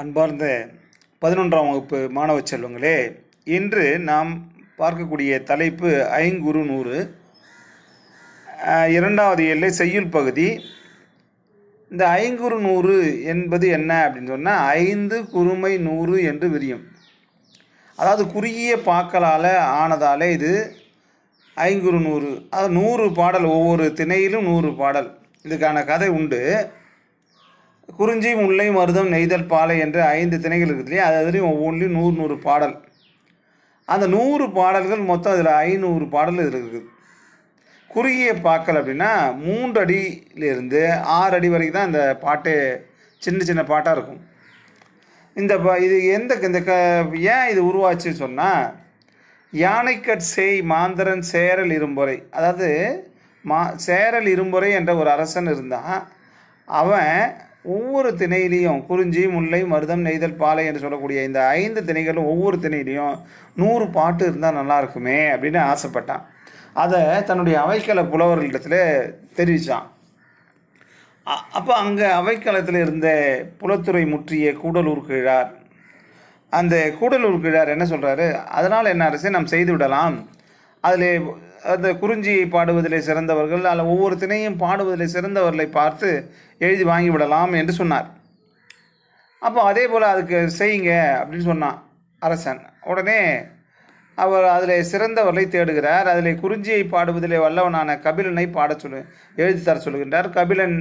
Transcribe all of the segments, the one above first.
அன்பார்ந்த பதினொன்றாம் வகுப்பு மாணவ செல்வங்களே இன்று நாம் பார்க்கக்கூடிய தலைப்பு ஐங்குறு நூறு இரண்டாவது எல்லை செய்யுள் பகுதி இந்த ஐங்குறு நூறு என்பது என்ன அப்படின்னு சொன்னால் ஐந்து குறுமை நூறு என்று விரியும் அதாவது குறுகிய பாக்களால் ஆனதாலே இது ஐங்குறு நூறு அது நூறு பாடல் ஒவ்வொரு திணையிலும் நூறு பாடல் இதுக்கான கதை உண்டு குறிஞ்சி முல்லை மருதம் நெய்தல் பாலை என்ற ஐந்து திணைகள் இருக்குது இல்லையா அதுலேயும் ஒவ்வொன்றிலையும் நூறு நூறு பாடல் அந்த நூறு பாடல்கள் மொத்தம் அதில் ஐநூறு பாடல் இதில் இருக்குது குறுகிய பாக்கள் அப்படின்னா மூன்று அடியிலிருந்து ஆறு அடி வரைக்கும் தான் இந்த பாட்டே சின்ன சின்ன பாட்டாக இருக்கும் இந்த இது எந்த இந்த க ஏன் இது உருவாச்சு சொன்னால் யானைக்கட் செய் மாந்தரன் சேரல் இரும்புறை அதாவது மா சேரல் இரும்புறை என்ற ஒரு அரசன் இருந்தான் அவன் ஒவ்வொரு திணையிலையும் குறிஞ்சி முல்லை மருதம் நெய்தல் பாலை என்று சொல்லக்கூடிய இந்த ஐந்து திணைகளும் ஒவ்வொரு திணையிலையும் நூறு பாட்டு இருந்தால் நல்லா இருக்குமே அப்படின்னு ஆசைப்பட்டான் அதை தன்னுடைய அவைக்கல புலவர்களிடத்தில் தெரிவித்தான் அப்போ அங்கே அவைக்களத்தில் இருந்த புலத்துறை முற்றிய கூடலூர் கிழார் அந்த கூடலூர் கிழார் என்ன சொல்கிறாரு அதனால் என்ன அரசே நாம் செய்து விடலாம் அதில் அந்த குறிஞ்சியை பாடுவதிலே சிறந்தவர்கள் அல்ல ஒவ்வொரு திணையும் பாடுவதிலே சிறந்தவர்களை பார்த்து எழுதி வாங்கிவிடலாம் என்று சொன்னார் அப்போ அதே போல் அதுக்கு செய்யுங்க அப்படின்னு சொன்னான் அரசன் உடனே அவர் அதில் சிறந்தவர்களை தேடுகிறார் அதில் குறிஞ்சியை பாடுவதிலே வல்லவனான கபிலனை பாட சொல்லு தர சொல்கின்றார் கபிலன்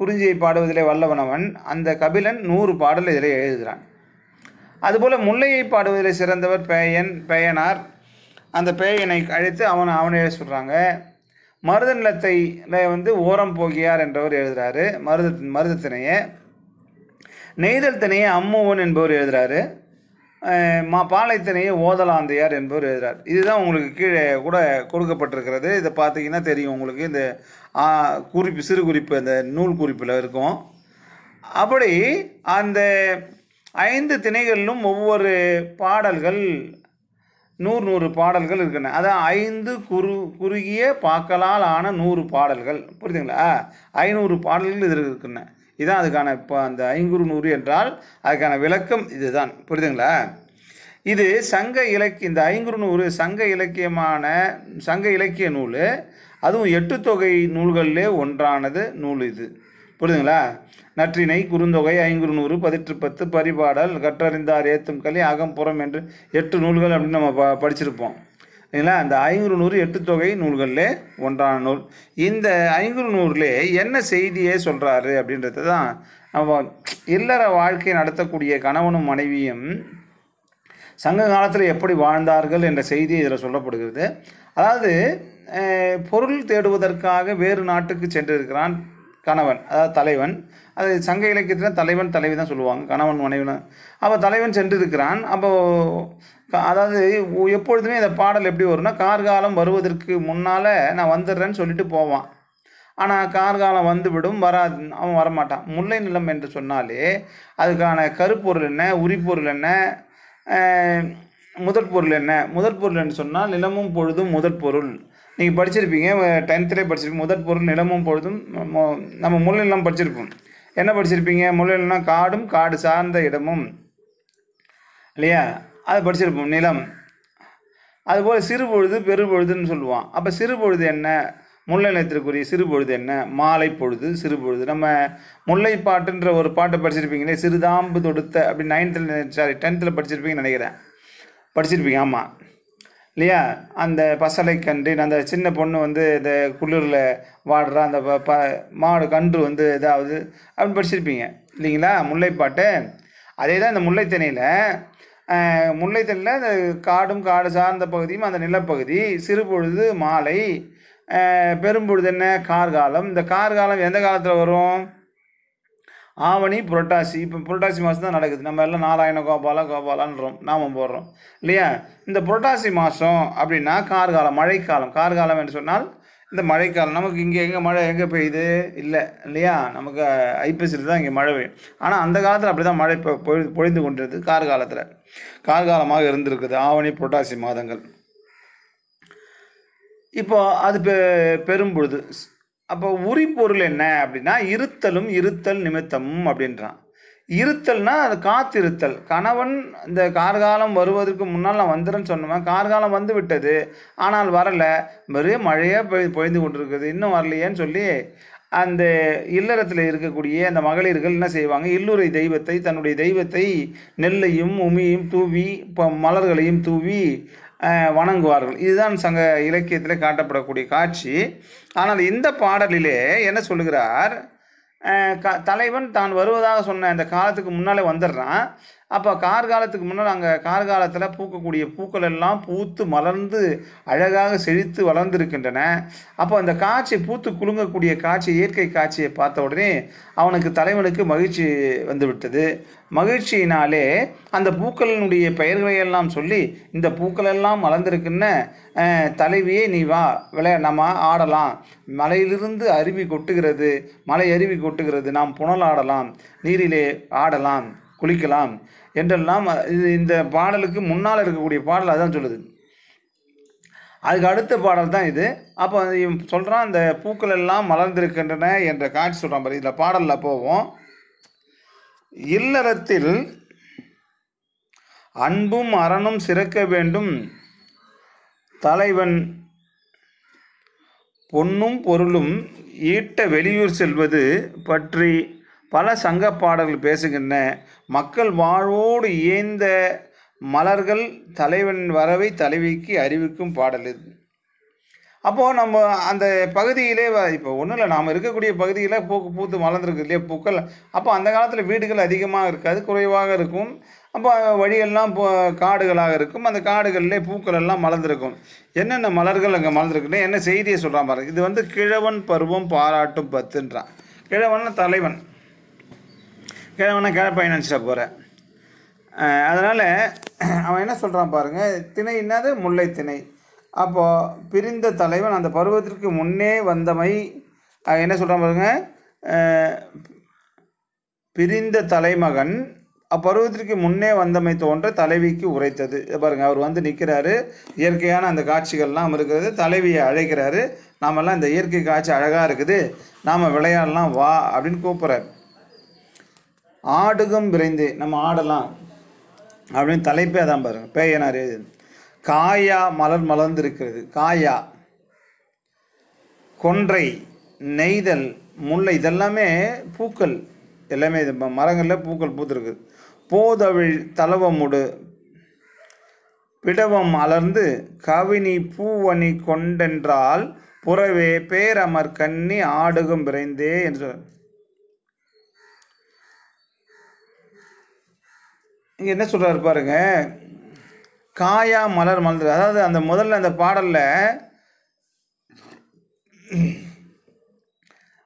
குறிஞ்சியை பாடுவதிலே வல்லவனவன் அந்த கபிலன் நூறு பாடல் இதில் எழுதுகிறான் அதுபோல் முல்லையை பாடுவதில் சிறந்தவர் பேயன் பேயனார் அந்த பேயினை அழைத்து அவனை அவனை எழுத சொல்கிறாங்க மருத நிலத்தை வந்து ஓரம் போகியார் என்றவர் எழுதுகிறாரு மருத மருதத்தினையே நெய்தல் திணையை அம்முவன் என்பவர் எழுதுகிறாரு மா பாலைத்தினையை ஓதலாந்தையார் என்பவர் எழுதுகிறார் இதுதான் உங்களுக்கு கீழே கூட கொடுக்கப்பட்டிருக்கிறது இதை பார்த்தீங்கன்னா தெரியும் உங்களுக்கு இந்த குறிப்பு சிறு குறிப்பு அந்த நூல் குறிப்பில் இருக்கும் அப்படி அந்த ஐந்து திணைகளிலும் ஒவ்வொரு பாடல்கள் நூறு நூறு பாடல்கள் இருக்கின்றன அதான் ஐந்து குறு குறுகிய பாக்கலால் ஆன நூறு பாடல்கள் புரியுதுங்களா ஐநூறு பாடல்கள் இதில் இருக்கின்றன இதுதான் அதுக்கான இப்போ அந்த ஐங்குறு நூறு என்றால் அதுக்கான விளக்கம் இதுதான் புரியுதுங்களா இது சங்க இலக்கிய இந்த ஐங்குறு நூறு சங்க இலக்கியமான சங்க இலக்கிய நூல் அதுவும் எட்டு தொகை நூல்களிலே ஒன்றானது நூல் இது புரியுதுங்களா நற்றினை குறுந்தொகை ஐங்குறு நூறு பதிற்று பத்து பரிபாடல் கற்றறிந்தார் ஏத்தும் கலி அகம்புறம் என்று எட்டு நூல்கள் அப்படின்னு நம்ம ப படிச்சிருப்போம் இல்லைங்களா அந்த ஐங்குறு நூறு எட்டு தொகை நூல்களில் ஒன்றான நூல் இந்த ஐங்குறு நூறில் என்ன செய்தியே சொல்கிறாரு அப்படின்றது தான் நம்ம இல்லற வாழ்க்கை நடத்தக்கூடிய கணவனும் மனைவியும் சங்க காலத்தில் எப்படி வாழ்ந்தார்கள் என்ற செய்தி இதில் சொல்லப்படுகிறது அதாவது பொருள் தேடுவதற்காக வேறு நாட்டுக்கு சென்றிருக்கிறான் கணவன் அதாவது தலைவன் அது சங்க இலக்கியத்தில் தலைவன் தலைவி தான் சொல்லுவாங்க கணவன் மனைவன் அப்போ தலைவன் சென்றிருக்கிறான் அப்போது அதாவது எப்பொழுதுமே இந்த பாடல் எப்படி வரும்னா கார்காலம் வருவதற்கு முன்னால் நான் வந்துடுறேன்னு சொல்லிட்டு போவான் ஆனால் கார்காலம் வந்துவிடும் வராது அவன் வரமாட்டான் முல்லை நிலம் என்று சொன்னாலே அதுக்கான கருப்பொருள் என்ன உரிப்பொருள் என்ன முதற் பொருள் என்ன முதற் பொருள் என்று சொன்னால் நிலமும் பொழுதும் முதற் பொருள் நீங்கள் படிச்சிருப்பீங்க டென்த்திலே படிச்சிருப்பீங்க முதற் பொருள் நிலமும் பொழுதும் நம்ம முள்ளிலாம் படிச்சிருப்போம் என்ன படிச்சிருப்பீங்க முள்ளிலம்னா காடும் காடு சார்ந்த இடமும் இல்லையா அது படிச்சிருப்போம் நிலம் அதுபோல் சிறு பொழுது பெரு பொழுதுன்னு சொல்லுவான் அப்போ சிறு பொழுது என்ன முல்லை நிலத்திற்குரிய சிறு பொழுது என்ன மாலை பொழுது சிறு பொழுது நம்ம முல்லை பாட்டுன்ற ஒரு பாட்டை படிச்சிருப்பீங்களே சிறுதாம்பு தொடுத்த அப்படி நைன்த்தில் சாரி டென்த்தில் படிச்சிருப்பீங்கன்னு நினைக்கிறேன் படிச்சிருப்பீங்க ஆமாம் இல்லையா அந்த பசலை கன்றின் அந்த சின்ன பொண்ணு வந்து இந்த குளிரில் வாடுற அந்த ப மாடு கன்று வந்து இதாவது அப்படின்னு படிச்சிருப்பீங்க இல்லைங்களா முல்லைப்பாட்டு அதே தான் இந்த முல்லைத்தனையில் முல்லைத்தனையில் அந்த காடும் காடு சார்ந்த பகுதியும் அந்த நிலப்பகுதி சிறுபொழுது மாலை பெரும்பொழுது என்ன கார்காலம் இந்த கார்காலம் எந்த காலத்தில் வரும் ஆவணி புரட்டாசி இப்போ புரட்டாசி மாதம் தான் நடக்குது நம்ம எல்லாம் நாராயண கோபாலா கோபாலான்றோம் நாமம் போடுறோம் இல்லையா இந்த புரட்டாசி மாதம் அப்படின்னா கார்காலம் மழைக்காலம் கார்காலம் என்று சொன்னால் இந்த மழைக்காலம் நமக்கு இங்கே எங்கே மழை எங்கே பெய்யுது இல்லை இல்லையா நமக்கு ஐப்பசியில் தான் இங்கே மழை பெய்யும் ஆனால் அந்த காலத்தில் அப்படி தான் மழை இப்போ பொழி பொழிந்து கொண்டிருது கார்காலத்தில் கார்காலமாக இருந்திருக்குது ஆவணி புரட்டாசி மாதங்கள் இப்போது அது பெ பெரும்பொழுது அப்போ உரி பொருள் என்ன அப்படின்னா இருத்தலும் இருத்தல் நிமித்தமும் அப்படின்றான் இருத்தல்னா அது காத்திருத்தல் கணவன் இந்த கார்காலம் வருவதற்கு முன்னால் நான் வந்துடுறேன்னு சொன்னேன் கார்காலம் வந்து விட்டது ஆனால் வரலை வெறும் மழையாக பொய் பொழிந்து கொண்டிருக்குது இன்னும் வரலையேன்னு சொல்லி அந்த இல்லறத்தில் இருக்கக்கூடிய அந்த மகளிர்கள் என்ன செய்வாங்க இல்லுரை தெய்வத்தை தன்னுடைய தெய்வத்தை நெல்லையும் உமியும் தூவி இப்போ மலர்களையும் தூவி வணங்குவார்கள் இதுதான் சங்க இலக்கியத்தில் காட்டப்படக்கூடிய காட்சி ஆனால் இந்த பாடலிலே என்ன சொல்லுகிறார் க தலைவன் தான் வருவதாக சொன்ன அந்த காலத்துக்கு முன்னாலே வந்துடுறான் அப்போ கார்காலத்துக்கு முன்னே நாங்கள் கார்காலத்தில் பூக்கக்கூடிய பூக்கள் எல்லாம் பூத்து மலர்ந்து அழகாக செழித்து வளர்ந்துருக்கின்றன அப்போ அந்த காட்சி பூத்து குலுங்கக்கூடிய காட்சி இயற்கை காட்சியை பார்த்த உடனே அவனுக்கு தலைவனுக்கு மகிழ்ச்சி வந்துவிட்டது மகிழ்ச்சியினாலே அந்த பூக்களினுடைய பெயர்களை எல்லாம் சொல்லி இந்த பூக்கள் எல்லாம் மலர்ந்திருக்குன்ன தலைவியே நீ வா விளைய நம்ம ஆடலாம் மலையிலிருந்து அருவி கொட்டுகிறது மலை அருவி கொட்டுகிறது நாம் புனல் ஆடலாம் நீரிலே ஆடலாம் குளிக்கலாம் என்றெல்லாம் இது இந்த பாடலுக்கு முன்னால் இருக்கக்கூடிய பாடல் அதான் சொல்லுது அதுக்கு அடுத்த பாடல் தான் இது அப்போ சொல்கிறான் அந்த பூக்கள் எல்லாம் மலர்ந்திருக்கின்றன என்ற காட்சி சொல்கிறான் பாரு இதில் பாடலில் போவோம் இல்லறத்தில் அன்பும் அறனும் சிறக்க வேண்டும் தலைவன் பொன்னும் பொருளும் ஈட்ட வெளியூர் செல்வது பற்றி பல சங்க பாடல்கள் பேசுகின்றன மக்கள் வாழ்வோடு இயந்த மலர்கள் தலைவன் வரவை தலைவிக்கு அறிவிக்கும் பாடல் இது அப்போது நம்ம அந்த பகுதியிலே இப்போ ஒன்றும் இல்லை நாம் இருக்கக்கூடிய பகுதியில் பூக்கு பூத்து மலர்ந்துருக்கு இல்லையா பூக்கள் அப்போ அந்த காலத்தில் வீடுகள் அதிகமாக இருக்காது குறைவாக இருக்கும் அப்போ வழியெல்லாம் காடுகளாக இருக்கும் அந்த காடுகள்லேயே பூக்கள் எல்லாம் மலர்ந்துருக்கும் என்னென்ன மலர்கள் அங்கே மலர்ந்துருக்குன்னு என்ன செய்தியை சொல்கிறான் பாருங்க இது வந்து கிழவன் பருவம் பாராட்டும் பத்துன்றான் கிழவன் தலைவன் கிழவனை கிழப்பையன் நினச்சிட போகிறேன் அதனால் அவன் என்ன சொல்கிறான் பாருங்கள் திணை என்னது முல்லை திணை அப்போது பிரிந்த தலைவன் அந்த பருவத்திற்கு முன்னே வந்தமை என்ன சொல்கிறான் பாருங்கள் பிரிந்த தலைமகன் அப்பருவத்திற்கு முன்னே வந்தமை தோன்ற தலைவிக்கு உரைத்தது பாருங்கள் அவர் வந்து நிற்கிறாரு இயற்கையான அந்த காட்சிகள்லாம் இருக்கிறது தலைவியை அழைக்கிறாரு நாமெல்லாம் இந்த இயற்கை காட்சி அழகாக இருக்குது நாம் விளையாடலாம் வா அப்படின்னு கூப்பிட்றாரு ஆடுகம் விரைந்து நம்ம ஆடலாம் அப்படின்னு தலைப்பே அதான் பாருங்கள் பேயனார் காயா மலர் மலர்ந்திருக்கிறது காயா கொன்றை நெய்தல் முல்லை இதெல்லாமே பூக்கள் எல்லாமே இது மரங்களில் பூக்கள் பூத்துருக்கு போதவிழ் தலவமுடு பிடவம் அலர்ந்து கவினி பூவணி கொண்டென்றால் புறவே பேரமர் கண்ணி ஆடுகும் விரைந்தே என்று இங்கே என்ன சொல்கிறார் பாருங்க காயா மலர் மலர் அதாவது அந்த முதல்ல அந்த பாடலில்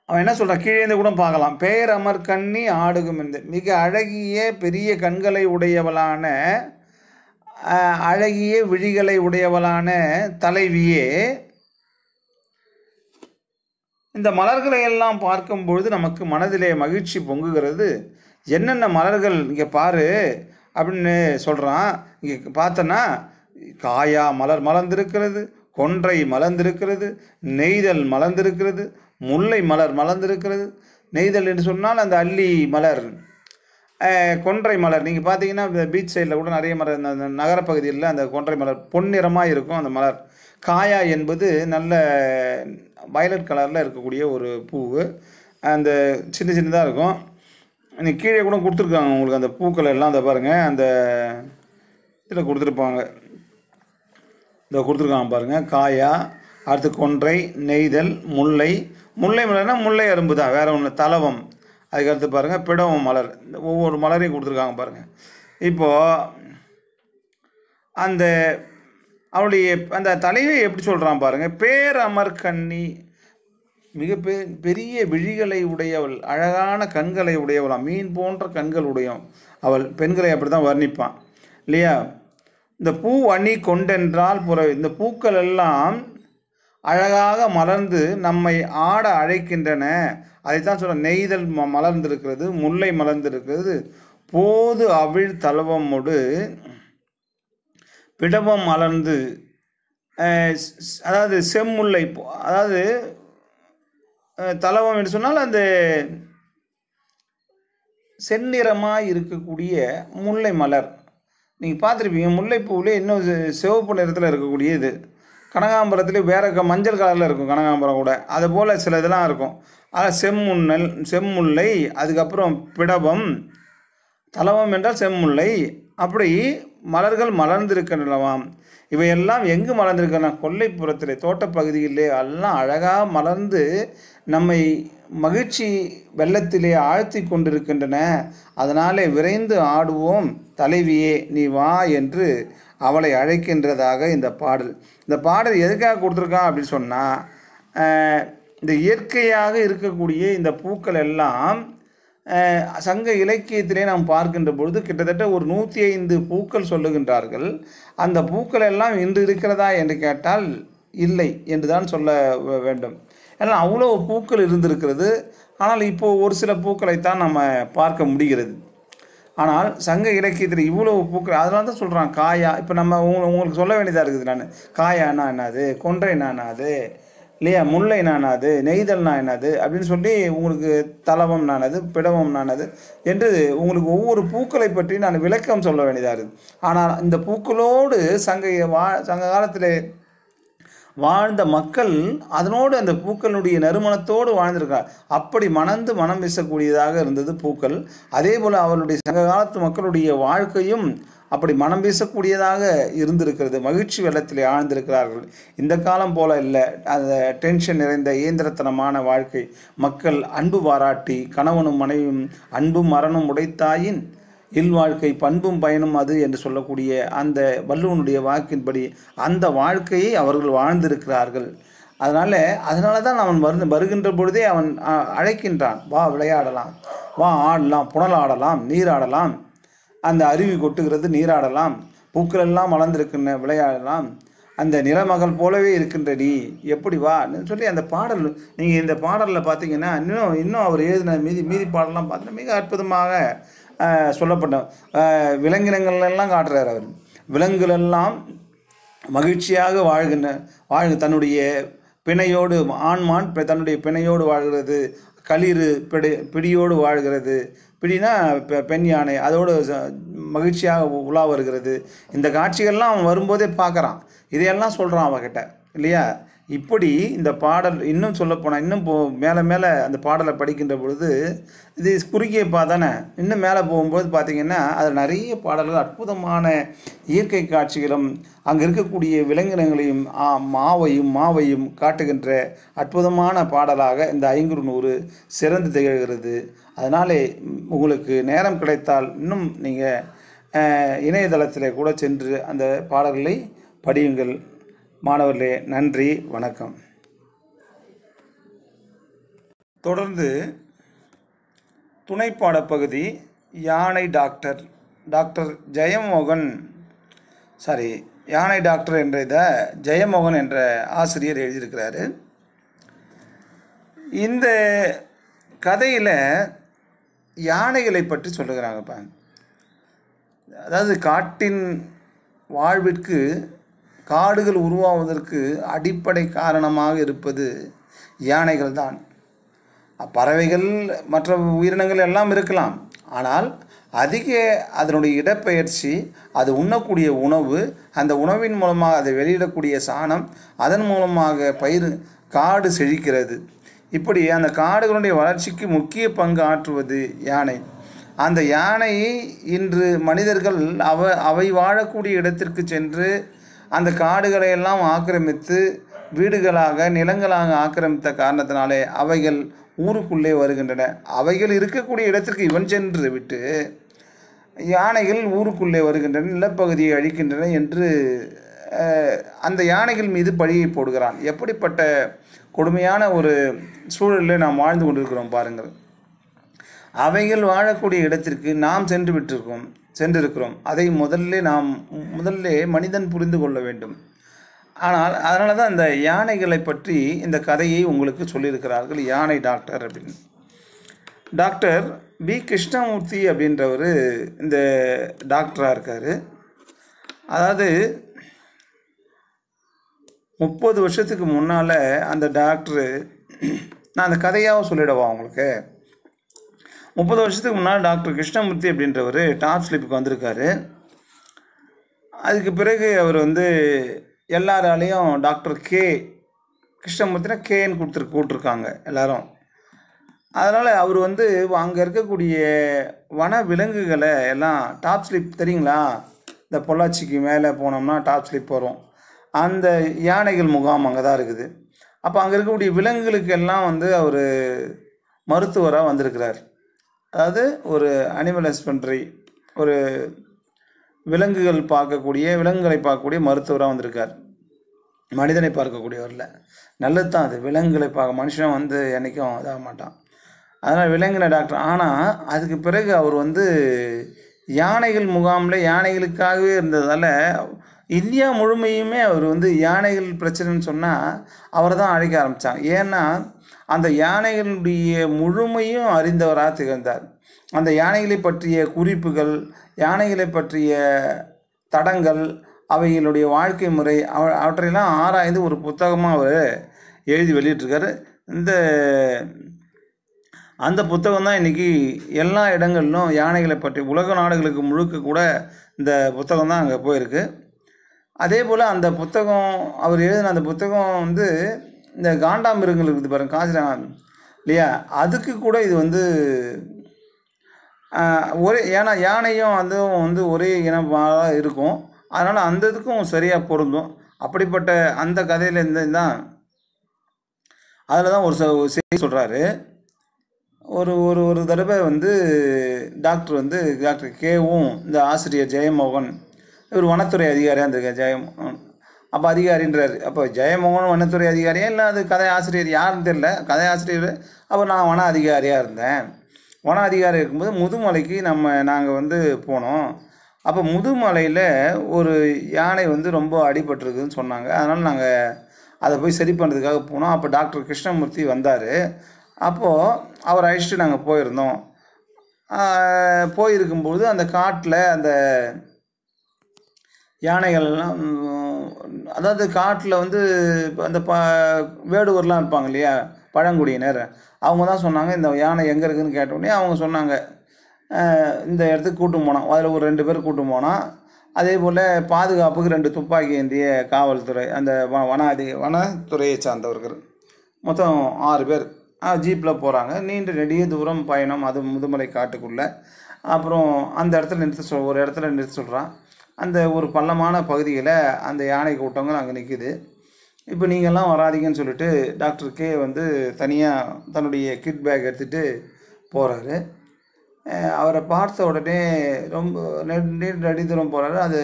அவன் என்ன சொல்கிறான் கீழேந்து கூட பார்க்கலாம் பேரமர் கண்ணி ஆடுகும் என்று மிக அழகிய பெரிய கண்களை உடையவளான அழகிய விழிகளை உடையவளான தலைவியே இந்த மலர்களை எல்லாம் பார்க்கும் பொழுது நமக்கு மனதிலே மகிழ்ச்சி பொங்குகிறது என்னென்ன மலர்கள் இங்கே பாரு அப்படின்னு சொல்கிறான் இங்கே பார்த்தோன்னா காயா மலர் மலர்ந்திருக்கிறது கொன்றை மலர்ந்திருக்கிறது நெய்தல் மலர்ந்திருக்கிறது முல்லை மலர் மலர்ந்திருக்கிறது நெய்தல் என்று சொன்னால் அந்த அள்ளி மலர் கொன்றை மலர் நீங்கள் பார்த்தீங்கன்னா இந்த பீச் சைடில் கூட நிறைய மலர் அந்த நகரப்பகுதியில் அந்த கொன்றை மலர் பொன்னிறமாக இருக்கும் அந்த மலர் காயா என்பது நல்ல வயலட் கலரில் இருக்கக்கூடிய ஒரு பூவு அந்த சின்ன சின்னதாக இருக்கும் இந்த கீழே கூட கொடுத்துருக்காங்க உங்களுக்கு அந்த பூக்கள் எல்லாம் அந்த பாருங்கள் அந்த இதில் கொடுத்துருப்பாங்க இதை கொடுத்துருக்காங்க பாருங்கள் காயா அடுத்து கொன்றை நெய்தல் முல்லை முல்லை மலர்னா முல்லை அரும்பு தான் வேறு ஒன்று தலவம் அதுக்கடுத்து பாருங்கள் பிடவம் மலர் இந்த ஒவ்வொரு மலரையும் கொடுத்துருக்காங்க பாருங்கள் இப்போது அந்த அவளுடைய அந்த தலைவை எப்படி சொல்கிறான் பாருங்கள் பேரமர்கன்னி மிக பெரிய விழிகளை உடையவள் அழகான கண்களை உடையவளாம் மீன் போன்ற கண்கள் உடைய அவள் பெண்களை அப்படி தான் வர்ணிப்பான் இல்லையா இந்த பூ அணி கொண்டென்றால் புறவை இந்த பூக்கள் எல்லாம் அழகாக மலர்ந்து நம்மை ஆட அழைக்கின்றன அதைத்தான் சொல்ல நெய்தல் ம மலர்ந்திருக்கிறது முல்லை மலர்ந்திருக்கிறது போது அவிழ் தலவமோடு பிடவம் மலர்ந்து அதாவது செம்முல்லை அதாவது தலவம் என்று சொன்னால் அந்த செந்நிறமாக இருக்கக்கூடிய முல்லை மலர் நீங்கள் பார்த்துருப்பீங்க முல்லைப்பூவிலே இன்னும் சிவப்பு நிறத்தில் இருக்கக்கூடிய இது கனகாம்பரத்துலேயே வேறு மஞ்சள் கலரில் இருக்கும் கனகாம்பரம் கூட அது போல் சில இதெல்லாம் இருக்கும் அதில் செம்முன்னல் செம்முல்லை அதுக்கப்புறம் பிடபம் தலவம் என்றால் செம்முல்லை அப்படி மலர்கள் மலர்ந்திருக்கின்றனவாம் இவையெல்லாம் எங்கு மலர்ந்திருக்கிறனா கொல்லைப்புறத்தில் தோட்டப்பகுதியிலே எல்லாம் அழகாக மலர்ந்து நம்மை மகிழ்ச்சி வெள்ளத்திலே ஆழ்த்தி கொண்டிருக்கின்றன அதனாலே விரைந்து ஆடுவோம் தலைவியே நீ வா என்று அவளை அழைக்கின்றதாக இந்த பாடல் இந்த பாடல் எதுக்காக கொடுத்துருக்கான் அப்படின்னு சொன்னால் இந்த இயற்கையாக இருக்கக்கூடிய இந்த பூக்கள் எல்லாம் சங்க இலக்கியத்திலே நாம் பார்க்கின்ற பொழுது கிட்டத்தட்ட ஒரு நூற்றி ஐந்து பூக்கள் சொல்லுகின்றார்கள் அந்த பூக்கள் எல்லாம் இன்று இருக்கிறதா என்று கேட்டால் இல்லை என்று தான் சொல்ல வேண்டும் ஏன்னா அவ்வளோ பூக்கள் இருந்திருக்கிறது ஆனால் இப்போது ஒரு சில பூக்களைத்தான் நம்ம பார்க்க முடிகிறது ஆனால் சங்க இலக்கியத்தில் இவ்வளோ பூக்கள் அதனால தான் சொல்கிறான் காயா இப்போ நம்ம உங்களுக்கு சொல்ல வேண்டியதாக இருக்குது நான் காயானா என்னது கொன்றைனா என்னது இல்லையா முல்லை நானாது நெய்தல் நானது அப்படின்னு சொல்லி உங்களுக்கு தலவம் நானது பிடவம் நானது என்று உங்களுக்கு ஒவ்வொரு பூக்களை பற்றி நான் விளக்கம் சொல்ல வேண்டியதாக இருக்குது ஆனால் இந்த பூக்களோடு சங்க வா சங்க காலத்தில் வாழ்ந்த மக்கள் அதனோடு அந்த பூக்களுடைய நறுமணத்தோடு வாழ்ந்திருக்காங்க அப்படி மணந்து மனம் வீசக்கூடியதாக இருந்தது பூக்கள் அதே போல் அவருடைய சங்க காலத்து மக்களுடைய வாழ்க்கையும் அப்படி மனம் வீசக்கூடியதாக இருந்திருக்கிறது மகிழ்ச்சி வெள்ளத்தில் ஆழ்ந்திருக்கிறார்கள் இந்த காலம் போல இல்லை அந்த டென்ஷன் நிறைந்த இயந்திரத்தனமான வாழ்க்கை மக்கள் அன்பு பாராட்டி கணவனும் மனைவியும் அன்பும் மரணம் உடைத்தாயின் இல்வாழ்க்கை பண்பும் பயனும் அது என்று சொல்லக்கூடிய அந்த வள்ளுவனுடைய வாக்கின்படி அந்த வாழ்க்கையை அவர்கள் வாழ்ந்திருக்கிறார்கள் அதனால் அதனால தான் அவன் வருந்து வருகின்ற பொழுதே அவன் அழைக்கின்றான் வா விளையாடலாம் வா ஆடலாம் புனல் ஆடலாம் நீராடலாம் அந்த அருவி கொட்டுகிறது நீராடலாம் பூக்கள் எல்லாம் வளர்ந்துருக்குன்னு விளையாடலாம் அந்த நிலமகள் போலவே இருக்கின்ற நீ எப்படி வா சொல்லி அந்த பாடல் நீங்கள் இந்த பாடலில் பார்த்தீங்கன்னா இன்னும் இன்னும் அவர் எழுதின மீதி மீதி பாடலாம் பார்த்தீங்கன்னா மிக அற்புதமாக சொல்லப்பட்ட விலங்கினங்கள்லாம் காட்டுறார் அவர் விலங்குகளெல்லாம் மகிழ்ச்சியாக வாழ்கின்ற வாழ்க தன்னுடைய பிணையோடு ஆண்மான் தன்னுடைய பிணையோடு வாழ்கிறது களிறு பிடி பிடியோடு வாழ்கிறது பிடினா பெண் யானை அதோடு மகிழ்ச்சியாக உலா வருகிறது இந்த காட்சிகள்லாம் அவன் வரும்போதே பார்க்குறான் இதையெல்லாம் சொல்கிறான் அவகிட்ட இல்லையா இப்படி இந்த பாடல் இன்னும் சொல்லப்போனால் இன்னும் போ மேலே மேலே அந்த பாடலை படிக்கின்ற பொழுது இது குறுகிய பாதானே இன்னும் மேலே போகும்போது பார்த்திங்கன்னா அதில் நிறைய பாடல்கள் அற்புதமான இயற்கை காட்சிகளும் அங்கே இருக்கக்கூடிய விலங்கினங்களையும் மாவையும் மாவையும் காட்டுகின்ற அற்புதமான பாடலாக இந்த ஐங்குறு நூறு சிறந்து திகழ்கிறது அதனாலே உங்களுக்கு நேரம் கிடைத்தால் இன்னும் நீங்கள் இணையதளத்தில் கூட சென்று அந்த பாடல்களை படியுங்கள் மாணவர்களே நன்றி வணக்கம் தொடர்ந்து துணைப்பாட பகுதி யானை டாக்டர் டாக்டர் ஜெயமோகன் சாரி யானை டாக்டர் என்ற இதை ஜெயமோகன் என்ற ஆசிரியர் எழுதியிருக்கிறாரு இந்த கதையில் யானைகளை பற்றி சொல்லுகிறாங்கப்பா அதாவது காட்டின் வாழ்விற்கு காடுகள் உருவாவதற்கு அடிப்படை காரணமாக இருப்பது யானைகள் தான் பறவைகள் மற்ற உயிரினங்கள் எல்லாம் இருக்கலாம் ஆனால் அதிக அதனுடைய இடப்பெயர்ச்சி அது உண்ணக்கூடிய உணவு அந்த உணவின் மூலமாக அதை வெளியிடக்கூடிய சாணம் அதன் மூலமாக பயிர் காடு செழிக்கிறது இப்படி அந்த காடுகளுடைய வளர்ச்சிக்கு முக்கிய பங்கு ஆற்றுவது யானை அந்த யானை இன்று மனிதர்கள் அவ அவை வாழக்கூடிய இடத்திற்கு சென்று அந்த காடுகளை எல்லாம் ஆக்கிரமித்து வீடுகளாக நிலங்களாக ஆக்கிரமித்த காரணத்தினாலே அவைகள் ஊருக்குள்ளே வருகின்றன அவைகள் இருக்கக்கூடிய இடத்திற்கு இவன் சென்று விட்டு யானைகள் ஊருக்குள்ளே வருகின்றன நிலப்பகுதியை அழிக்கின்றன என்று அந்த யானைகள் மீது பழியை போடுகிறான் எப்படிப்பட்ட கொடுமையான ஒரு சூழலில் நாம் வாழ்ந்து கொண்டிருக்கிறோம் பாருங்கள் அவைகள் வாழக்கூடிய இடத்திற்கு நாம் சென்று விட்டிருக்கோம் சென்றிருக்கிறோம் அதை முதல்ல நாம் முதல்ல மனிதன் புரிந்து கொள்ள வேண்டும் ஆனால் அதனால தான் இந்த யானைகளை பற்றி இந்த கதையை உங்களுக்கு சொல்லியிருக்கிறார்கள் யானை டாக்டர் அப்படின்னு டாக்டர் பி கிருஷ்ணமூர்த்தி அப்படின்றவர் இந்த டாக்டராக இருக்கார் அதாவது முப்பது வருஷத்துக்கு முன்னால் அந்த டாக்டரு நான் அந்த கதையாகவும் சொல்லிடவா உங்களுக்கு முப்பது வருஷத்துக்கு முன்னால் டாக்டர் கிருஷ்ணமூர்த்தி அப்படின்றவர் டாப் ஸ்லிப்புக்கு வந்திருக்காரு அதுக்கு பிறகு அவர் வந்து எல்லாராலையும் டாக்டர் கே கிருஷ்ணமூர்த்தினா கேன்னு கொடுத்துரு கூப்பிட்ருக்காங்க எல்லாரும் அதனால் அவர் வந்து அங்கே இருக்கக்கூடிய வன விலங்குகளை எல்லாம் டாப் ஸ்லிப் தெரியுங்களா இந்த பொள்ளாச்சிக்கு மேலே போனோம்னா டாப் ஸ்லிப் வரும் அந்த யானைகள் முகாம் அங்கே தான் இருக்குது அப்போ அங்கே இருக்கக்கூடிய விலங்குகளுக்கு எல்லாம் வந்து அவர் மருத்துவராக வந்திருக்கிறார் அதாவது ஒரு அனிமல் ஹஸ்பண்ட்ரி ஒரு விலங்குகள் பார்க்கக்கூடிய விலங்குகளை பார்க்கக்கூடிய மருத்துவராக வந்திருக்கார் மனிதனை பார்க்கக்கூடியவரில் நல்லது தான் அது விலங்குகளை பார்க்க மனுஷன் வந்து என்றைக்கும் இதாக மாட்டான் அதனால் விலங்கின டாக்டர் ஆனால் அதுக்கு பிறகு அவர் வந்து யானைகள் முகாமில் யானைகளுக்காகவே இருந்ததால் இந்தியா முழுமையுமே அவர் வந்து யானைகள் பிரச்சனைன்னு சொன்னால் அவரை தான் அழைக்க ஆரம்பித்தாங்க ஏன்னா அந்த யானைகளுடைய முழுமையும் அறிந்தவராக திகழ்ந்தார் அந்த யானைகளை பற்றிய குறிப்புகள் யானைகளை பற்றிய தடங்கள் அவைகளுடைய வாழ்க்கை முறை அவ அவற்றையெல்லாம் ஆராய்ந்து ஒரு புத்தகமாக அவர் எழுதி வெளியிட்டிருக்காரு இந்த அந்த புத்தகம் தான் இன்றைக்கி எல்லா இடங்களிலும் யானைகளை பற்றி உலக நாடுகளுக்கு முழுக்க கூட இந்த புத்தகம் தான் அங்கே போயிருக்கு அதே போல் அந்த புத்தகம் அவர் எழுதின அந்த புத்தகம் வந்து இந்த காண்டா மிருகங்கள் இருக்குது பாருங்க காசிராம் இல்லையா அதுக்கு கூட இது வந்து ஒரே ஏன்னா யானையும் அதுவும் வந்து ஒரே இனமாக இருக்கும் அதனால் அந்த இதுக்கும் சரியாக பொருந்தும் அப்படிப்பட்ட அந்த கதையில் இருந்து தான் அதில் தான் ஒரு செய்தி சொல்கிறாரு ஒரு ஒரு ஒரு தடவை வந்து டாக்டர் வந்து டாக்டர் கேவும் இந்த ஆசிரியர் ஜெயமோகன் இவர் வனத்துறை அதிகாரியாக இருந்திருக்கார் ஜெயமோகன் அப்போ அதிகாரின்றார் அப்போ ஜெயமோகன் வனத்துறை அதிகாரியா இல்லை அது கதை ஆசிரியர் யாருன்னு தெரில கதை ஆசிரியர் அப்போ நான் வன அதிகாரியாக இருந்தேன் வன அதிகாரி இருக்கும்போது முதுமலைக்கு நம்ம நாங்கள் வந்து போனோம் அப்போ முதுமலையில் ஒரு யானை வந்து ரொம்ப அடிபட்டுருக்குதுன்னு சொன்னாங்க அதனால் நாங்கள் அதை போய் சரி பண்ணுறதுக்காக போனோம் அப்போ டாக்டர் கிருஷ்ணமூர்த்தி வந்தார் அப்போது அவர் அழைச்சிட்டு நாங்கள் போயிருந்தோம் போயிருக்கும்போது அந்த காட்டில் அந்த யானைகள்லாம் அதாவது காட்டில் வந்து இப்போ அந்த ப வேடுவர்லாம் இருப்பாங்க இல்லையா பழங்குடியினர் அவங்க தான் சொன்னாங்க இந்த யானை எங்கே இருக்குதுன்னு கேட்டோடனே அவங்க சொன்னாங்க இந்த இடத்துக்கு கூட்டும் போனோம் அதில் ஒரு ரெண்டு பேர் கூட்டும் போனால் அதே போல் பாதுகாப்புக்கு ரெண்டு துப்பாக்கி ஏந்திய காவல்துறை அந்த வ வனாதி வனத்துறையை சார்ந்தவர்கள் மொத்தம் ஆறு பேர் ஜீப்பில் போகிறாங்க நீண்ட நெடிய தூரம் பயணம் அது முதுமலை காட்டுக்குள்ளே அப்புறம் அந்த இடத்துல நிறுத்த சொல் ஒரு இடத்துல நிறுத்த சொல்கிறான் அந்த ஒரு பள்ளமான பகுதியில் அந்த யானை கூட்டங்கள் அங்கே நிற்குது இப்போ நீங்கள்லாம் வராதிங்கன்னு சொல்லிட்டு டாக்டர் கே வந்து தனியாக தன்னுடைய கிட் பேக் எடுத்துகிட்டு போகிறாரு அவரை பார்த்த உடனே ரொம்ப நின்று அடி தூரம் போகிறாரு அது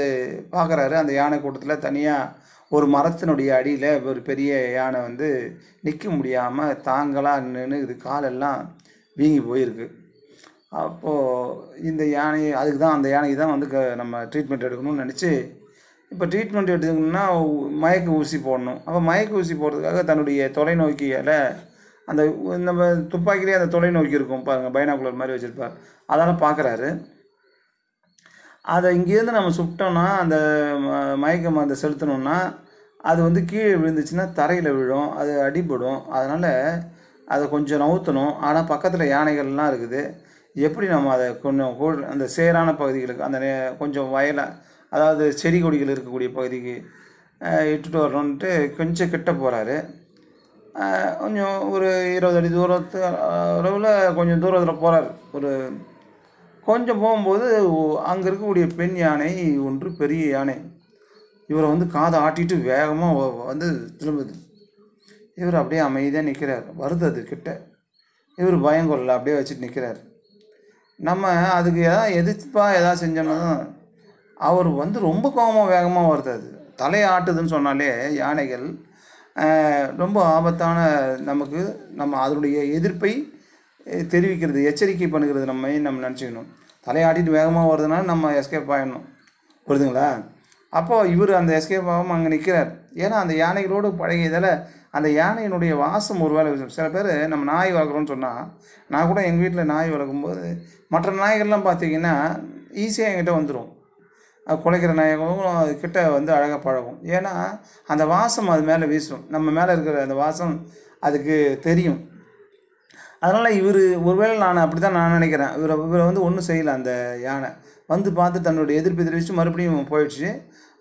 பார்க்குறாரு அந்த யானை கூட்டத்தில் தனியாக ஒரு மரத்தினுடைய அடியில் ஒரு பெரிய யானை வந்து நிற்க முடியாமல் தாங்களாக நின்று இது காலெல்லாம் வீங்கி போயிருக்கு அப்போது இந்த யானையை அதுக்கு தான் அந்த யானைக்கு தான் வந்து க நம்ம ட்ரீட்மெண்ட் எடுக்கணும்னு நினச்சி இப்போ ட்ரீட்மெண்ட் எடுத்துக்கணும்னா மயக்க ஊசி போடணும் அப்போ மயக்க ஊசி போடுறதுக்காக தன்னுடைய தொலைநோக்கியால் அந்த நம்ம துப்பாக்கிலே அந்த தொலைநோக்கி இருக்கும் பாருங்கள் பைனாக்குலர் மாதிரி வச்சுருப்பார் அதெல்லாம் பார்க்குறாரு அதை இங்கேருந்து நம்ம சுட்டோம்னா அந்த மயக்க மருந்து செலுத்தணும்னா அது வந்து கீழே விழுந்துச்சுன்னா தரையில் விழும் அது அடிபடும் அதனால் அதை கொஞ்சம் நவுத்தணும் ஆனால் பக்கத்தில் யானைகள்லாம் இருக்குது எப்படி நம்ம அதை கொஞ்சம் அந்த சேரான பகுதிகளுக்கு அந்த கொஞ்சம் வயலை அதாவது செடி கொடிகள் இருக்கக்கூடிய பகுதிக்கு இட்டுட்டு வரணுன்ட்டு கொஞ்சம் கிட்ட போகிறாரு கொஞ்சம் ஒரு இருபது அடி தூரத்து அளவில் கொஞ்சம் தூரத்தில் போகிறார் ஒரு கொஞ்சம் போகும்போது அங்கே இருக்கக்கூடிய பெண் யானை ஒன்று பெரிய யானை இவரை வந்து காதை ஆட்டிட்டு வேகமாக வந்து திரும்புது இவர் அப்படியே அமைதியாக நிற்கிறார் வருது அது கிட்ட இவர் பயங்கொள்ள அப்படியே வச்சுட்டு நிற்கிறார் நம்ம அதுக்கு எதாவது எதிர்ப்பாக எதாவது செஞ்சோம்னா அவர் வந்து ரொம்ப கோபமாக வேகமாக வருது அது தலையை ஆட்டுதுன்னு சொன்னாலே யானைகள் ரொம்ப ஆபத்தான நமக்கு நம்ம அதனுடைய எதிர்ப்பை தெரிவிக்கிறது எச்சரிக்கை பண்ணுகிறது நம்ம நம்ம நினச்சிக்கணும் தலையாட்டிட்டு வேகமாக வருதுனால நம்ம எஸ்கேப் ஆகிடணும் புரிதுங்களா அப்போது இவர் அந்த எஸ்கேப் ஆகாமல் அங்கே நிற்கிறார் ஏன்னா அந்த யானைகளோடு பழகியதால் அந்த யானையினுடைய வாசம் ஒரு வேலை சில பேர் நம்ம நாய் வளர்க்குறோன்னு சொன்னால் நான் கூட எங்கள் வீட்டில் நாய் வளர்க்கும்போது மற்ற நாய்கள்லாம் பார்த்திங்கன்னா ஈஸியாக என்கிட்ட வந்துடும் அது குலைக்கிற நாயகம் அதுக்கிட்ட வந்து அழகாக பழகும் ஏன்னா அந்த வாசம் அது மேலே வீசும் நம்ம மேலே இருக்கிற அந்த வாசம் அதுக்கு தெரியும் அதனால் இவர் ஒருவேளை நான் அப்படி தான் நான் நினைக்கிறேன் இவரை இவரை வந்து ஒன்றும் செய்யலை அந்த யானை வந்து பார்த்து தன்னுடைய எதிர்ப்பு தெரிவித்து மறுபடியும் போயிடுச்சு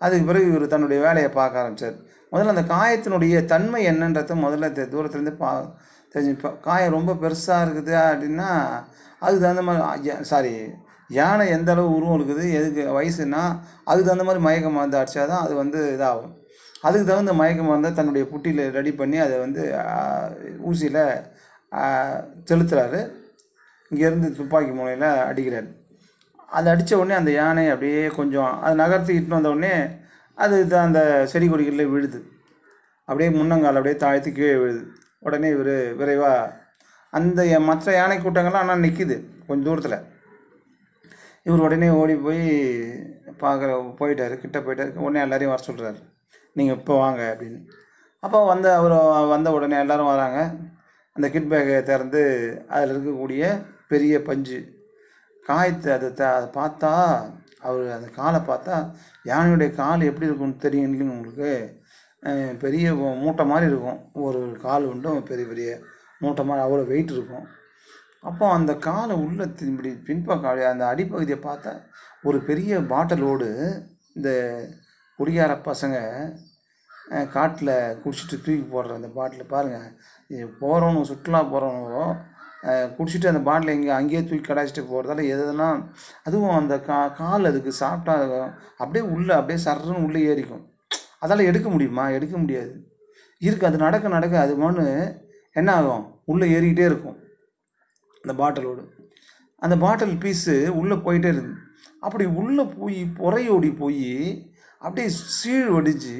அதுக்கு பிறகு இவர் தன்னுடைய வேலையை பார்க்க ஆரம்பித்தார் முதல்ல அந்த காயத்தினுடைய தன்மை என்னன்றத முதல்ல தூரத்துலேருந்து பா தெரிஞ்சு காயம் ரொம்ப பெருசாக இருக்குது அப்படின்னா அதுக்கு தகுந்த மாதிரி சாரி யானை எந்த அளவு உருவம் இருக்குது எதுக்கு வயசுன்னா அதுக்கு தகுந்த மாதிரி மயக்க மருந்து அடித்தா தான் அது வந்து இதாகும் அதுக்கு தகுந்த மயக்க மருந்தை தன்னுடைய புட்டியில் ரெடி பண்ணி அதை வந்து ஊசியில் செலுத்துகிறாரு இங்கேருந்து துப்பாக்கி மூலையில் அடிக்கிறார் அது அடித்த உடனே அந்த யானை அப்படியே கொஞ்சம் அது நகர்த்து இட்டுன்னு வந்த உடனே அது அந்த செடி கொடிகளில் விழுது அப்படியே முன்னங்கால் அப்படியே தாழ்த்து கீழே விழுது உடனே இவர் விரைவாக அந்த மற்ற யானை கூட்டங்கள்லாம் ஆனால் நிற்கிது கொஞ்சம் தூரத்தில் இவர் உடனே ஓடி போய் பார்க்குற போயிட்டார் கிட்ட போயிட்டார் உடனே எல்லாரையும் வர சொல்கிறார் நீங்கள் இப்போ வாங்க அப்படின்னு அப்போ வந்த அவர் வந்த உடனே எல்லோரும் வராங்க அந்த கிட் பேக்கை திறந்து அதில் இருக்கக்கூடிய பெரிய பஞ்சு காயத்தை அதை த அதை பார்த்தா அவர் அந்த காலை பார்த்தா யானையுடைய கால் எப்படி இருக்கும்னு தெரியும் உங்களுக்கு பெரிய மூட்டை மாதிரி இருக்கும் ஒரு கால் உண்டும் பெரிய பெரிய மூட்டை மாதிரி அவ்வளோ வெயிட் இருக்கும் அப்போ அந்த காலை உள்ள இப்படி பின்பக்காடி அந்த அடிப்பகுதியை பார்த்தா ஒரு பெரிய பாட்டிலோடு இந்த குடியார பசங்க காட்டில் குடிச்சிட்டு தூக்கி போடுற அந்த பாட்டில் பாருங்கள் போகிறவனும் சுற்றுலா போகிறவனோ குடிச்சிட்டு அந்த பாட்டில் எங்கே அங்கேயே தூக்கி கடாச்சிட்டு போகிறதால எதுனா அதுவும் அந்த கா கால் அதுக்கு சாப்பிட்டா அப்படியே உள்ளே அப்படியே சர்றன்னு உள்ளே ஏறிக்கும் அதால் எடுக்க முடியுமா எடுக்க முடியாது இருக்குது அது நடக்க நடக்க அது மனு என்ன ஆகும் உள்ளே ஏறிக்கிட்டே இருக்கும் அந்த பாட்டிலோடு அந்த பாட்டில் பீஸு உள்ளே போயிட்டே இருக்குது அப்படி உள்ளே போய் புறையோடி போய் அப்படியே சீழ் வடிஞ்சு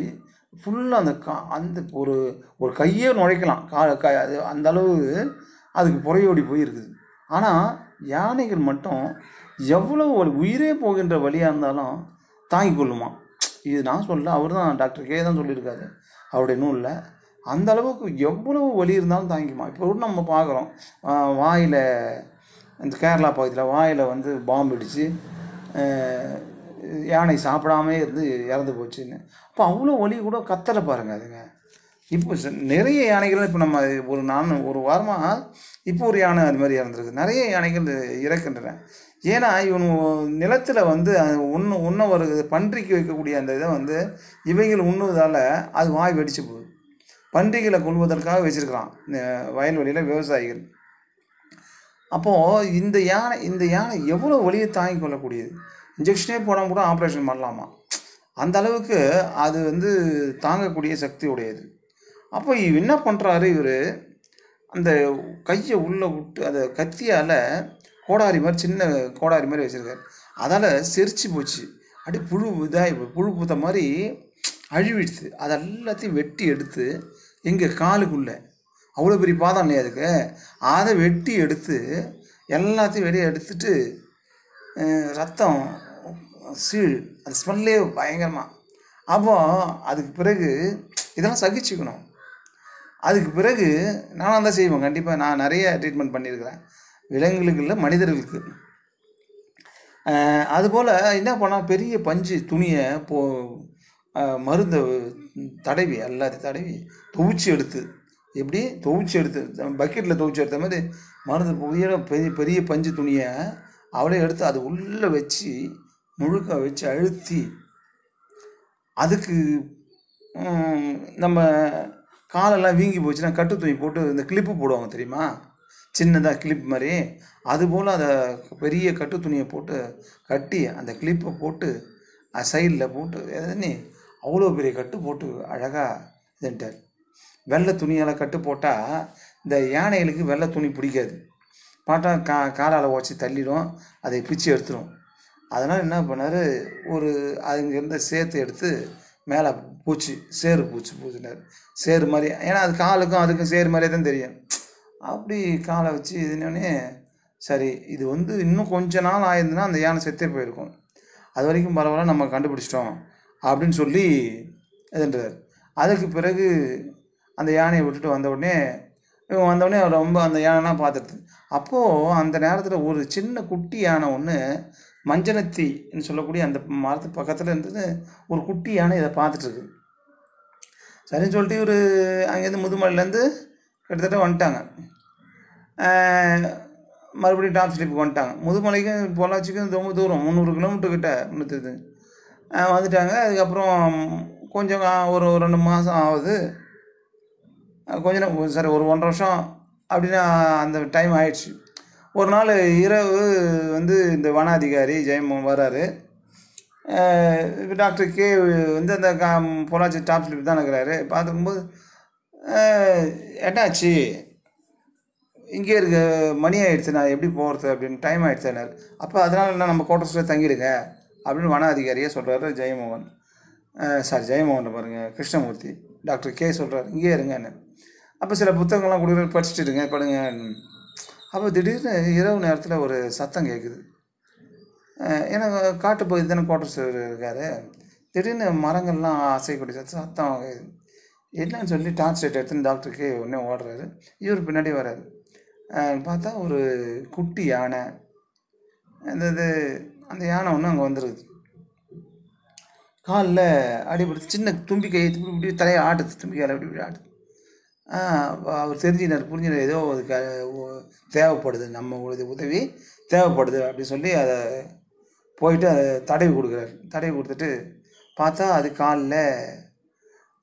ஃபுல்லாக அந்த கா அந்த ஒரு ஒரு கையே நுழைக்கலாம் கா க அது அந்த அளவு அதுக்கு புறையோடி போயிருக்குது ஆனால் யானைகள் மட்டும் எவ்வளோ ஒரு உயிரே போகின்ற வழியாக இருந்தாலும் தாங்கிக் கொள்ளுமா இது நான் சொல்ல அவர் தான் டாக்டர் கே தான் சொல்லியிருக்காரு அவருடைய நூலில் அந்த அளவுக்கு எவ்வளவு வலி இருந்தாலும் தாங்கிக்குமா இப்போ நம்ம பார்க்குறோம் வாயில் இந்த கேரளா பகுதியில் வாயில் வந்து பாம்பு இடித்து யானை சாப்பிடாமே இருந்து இறந்து போச்சுன்னு அப்போ அவ்வளோ வலி கூட கத்தலை பாருங்கள் அதுங்க இப்போ நிறைய யானைகள் இப்போ நம்ம ஒரு நான் ஒரு வாரமாக இப்போ ஒரு யானை அது மாதிரி இறந்துருக்கு நிறைய யானைகள் இறக்கின்றன ஏன்னா இவன் நிலத்தில் வந்து ஒன்று ஒன்று வருது பன்றிக்கு வைக்கக்கூடிய அந்த இதை வந்து இவைகள் உண்ணுவதால் அது வாய் வெடிச்சு போகுது பன்றிகளை கொள்வதற்காக வச்சுருக்கிறான் வயல்வெளியில் விவசாயிகள் அப்போது இந்த யானை இந்த யானை எவ்வளோ வழியை தாங்கிக் கொள்ளக்கூடியது இன்ஜெக்ஷனே போனால் கூட ஆப்ரேஷன் பண்ணலாமா அந்த அளவுக்கு அது வந்து தாங்கக்கூடிய சக்தி உடையது அப்போ இவர் என்ன பண்ணுறாரு இவர் அந்த கையை உள்ளே விட்டு அந்த கத்தியால் கோடாரி மாதிரி சின்ன கோடாரி மாதிரி வச்சுருக்காரு அதால் செரிச்சு போச்சு அப்படி புழு இதாக புழு பூத்த மாதிரி அழிவிடுச்சு அது எல்லாத்தையும் வெட்டி எடுத்து எங்கள் காலுக்குள்ளே அவ்வளோ பெரிய பாதம் இல்லையா அதுக்கு அதை வெட்டி எடுத்து எல்லாத்தையும் வெளியே எடுத்துட்டு ரத்தம் சீழ் அது ஸ்மெல்லே பயங்கரமாக அப்போ அதுக்கு பிறகு இதெல்லாம் சகிச்சுக்கணும் அதுக்கு பிறகு நானும் தான் செய்வேன் கண்டிப்பாக நான் நிறைய ட்ரீட்மெண்ட் பண்ணியிருக்கிறேன் விலங்குகளுக்கு இல்லை மனிதர்களுக்கு அதுபோல் என்ன பண்ணால் பெரிய பஞ்சு துணியை போ மருந்தை தடவி எல்லாத்தையும் தடவி துவைச்சி எடுத்து எப்படி துவைச்சி எடுத்து பக்கெட்டில் துவிச்சு எடுத்த மாதிரி மருந்து உயர பெரிய பெரிய பஞ்சு துணியை அவளே எடுத்து அது உள்ளே வச்சு முழுக்க வச்சு அழுத்தி அதுக்கு நம்ம காலெல்லாம் வீங்கி போச்சுன்னா கட்டு துணி போட்டு இந்த கிளிப்பு போடுவாங்க தெரியுமா சின்னதாக கிளிப் மாதிரி அதுபோல் அதை பெரிய கட்டு துணியை போட்டு கட்டி அந்த கிளிப்பை போட்டு சைடில் போட்டு எதனே அவ்வளோ பெரிய கட்டு போட்டு அழகாக இதுன்ட்டார் வெள்ளை துணியால் கட்டு போட்டால் இந்த யானைகளுக்கு வெள்ளை துணி பிடிக்காது பாட்டா கா காலால் உடச்சி தள்ளிடும் அதை பிச்சு எடுத்துடும் அதனால் என்ன பண்ணார் ஒரு அதுங்கிருந்த சேர்த்து எடுத்து மேலே பூச்சி சேறு பூச்சி பூச்சினார் சேறு மாதிரி ஏன்னா அது காலுக்கும் அதுக்கும் சேறு மாதிரியே தான் தெரியும் அப்படி காலை வச்சு இதுனே சரி இது வந்து இன்னும் கொஞ்ச நாள் ஆயிருந்துன்னா அந்த யானை செத்தே போயிருக்கும் அது வரைக்கும் பரவாயில்ல நம்ம கண்டுபிடிச்சிட்டோம் அப்படின்னு சொல்லி இதுன்றார் அதுக்கு பிறகு அந்த யானையை விட்டுட்டு வந்த உடனே இவன் அவர் ரொம்ப அந்த யானைலாம் பார்த்துட்டு அப்போது அந்த நேரத்தில் ஒரு சின்ன குட்டி யானை ஒன்று மஞ்சனத்தின்னு சொல்லக்கூடிய அந்த மரத்து பக்கத்தில் இருந்தது ஒரு குட்டி யானை இதை பார்த்துட்ருக்கு சரின்னு சொல்லிட்டு இவர் அங்கேருந்து முதுமலையிலேருந்து கிட்டத்தட்ட வந்துட்டாங்க மறுபடியும் டாப் ஸ்லிப்புக்கு வந்துட்டாங்க முதுமலைக்கும் பொள்ளாச்சிக்கும் ரொம்ப தூரம் முந்நூறு கிலோமீட்டர் கிட்ட முன்னூற்றி வந்துட்டாங்க அதுக்கப்புறம் கொஞ்சம் ஒரு ரெண்டு மாதம் ஆகுது கொஞ்சம் சரி ஒரு ஒன்றரை வருஷம் அப்படின்னா அந்த டைம் ஆயிடுச்சு ஒரு நாள் இரவு வந்து இந்த வன அதிகாரி ஜெயமோகன் இப்போ டாக்டர் கே வந்து அந்த கா பொள்ளாச்சி டாப் ஸ்லிப் தான் இருக்கிறாரு பார்த்துக்கும்போது என்னாச்சு இங்கே இருக்க மணி ஆகிடுச்சு நான் எப்படி போகிறது அப்படின்னு டைம் ஆகிடுச்சு அப்போ அதனால் என்ன நம்ம கோட்டர்ஸில் தங்கிடுங்க அப்படின்னு வன அதிகாரியே சொல்கிறாரு ஜெயமோகன் சார் ஜெயமோகன் பாருங்கள் கிருஷ்ணமூர்த்தி டாக்டர் கே சொல்கிறார் இங்கே இருங்க அப்போ சில புத்தகங்கள்லாம் கொடுக்குற படிச்சுட்டு இருங்க படுங்க அப்போ திடீர்னு இரவு நேரத்தில் ஒரு சத்தம் கேட்குது ஏன்னா காட்டு பகுதி தானே குவார்டர்ஸ் இருக்காரு திடீர்னு மரங்கள்லாம் அசைக்கூடிய சத்தம் சத்தம் என்னன்னு சொல்லி டார்ச் லைட் எடுத்துன்னு டாக்டருக்கு உடனே ஓடுறாரு இவர் பின்னாடி வராரு பார்த்தா ஒரு குட்டி யானை இந்த இது அந்த யானை ஒன்று அங்கே வந்துருக்குது காலில் அடிபடுத்து சின்ன தும்பிக்கை இப்படி இப்படி தலையை ஆட்டுது தும்பிக்கையால் இப்படி இப்படி ஆட்டுது அவர் தெரிஞ்சினார் புரிஞ்சினர் ஏதோ ஒரு க தேவைப்படுது நம்ம உங்களுடைய உதவி தேவைப்படுது அப்படின்னு சொல்லி அதை போயிட்டு அதை தடவி கொடுக்குறாரு தடவி கொடுத்துட்டு பார்த்தா அது காலில்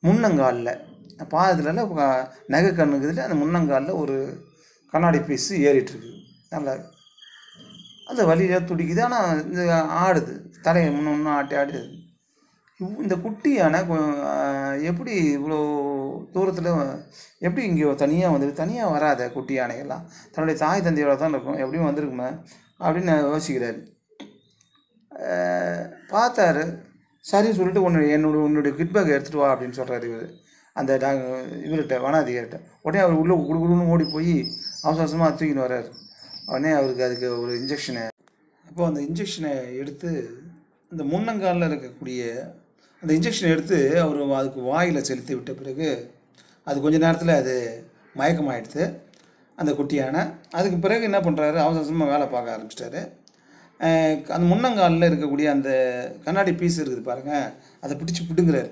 முன்னங்காலில் பாதத்தில் நகை கண்ணுக்குதுல அந்த முன்னங்காலில் ஒரு கண்ணாடி பீஸு ஏறிட்டுருக்கு நல்லா அந்த வலியில் துடிக்குது ஆனால் இந்த ஆடுது தலையை முன்ன ஆட்டி ஆடுது இந்த குட்டி யானை எப்படி இவ்வளோ தூரத்தில் எப்படி இங்கே தனியாக வந்து தனியாக வராத குட்டி யானைகள்லாம் தன்னுடைய தாய் தந்தையோட தான் இருக்கும் எப்படியும் வந்திருக்குமே அப்படின்னு யோசிக்கிறாரு பார்த்தாரு சரி சொல்லிட்டு ஒன்று என்னோட உன்னுடைய கிட்பேக் எடுத்துகிட்டு வா அப்படின்னு சொல்கிறார் இவர் அந்த டாக் இவர்கிட்ட வனாதிகார்கிட்ட உடனே அவர் உள்ளே குடுகுடுன்னு ஓடி போய் அவசரமாக தூக்கின்னு வர்றாரு உடனே அவருக்கு அதுக்கு ஒரு இன்ஜெக்ஷனை அப்போது அந்த இன்ஜெக்ஷனை எடுத்து இந்த முன்னங்காலில் இருக்கக்கூடிய அந்த இன்ஜெக்ஷனை எடுத்து அவர் அதுக்கு வாயில் செலுத்தி விட்ட பிறகு அது கொஞ்ச நேரத்தில் அது மயக்கமாகிடுது அந்த குட்டியான அதுக்கு பிறகு என்ன பண்ணுறாரு அவசரமாக வேலை பார்க்க ஆரம்பிச்சிட்டாரு அந்த முன்னங்காலில் இருக்கக்கூடிய அந்த கண்ணாடி பீஸ் இருக்குது பாருங்கள் அதை பிடிச்சி பிடுங்குறாரு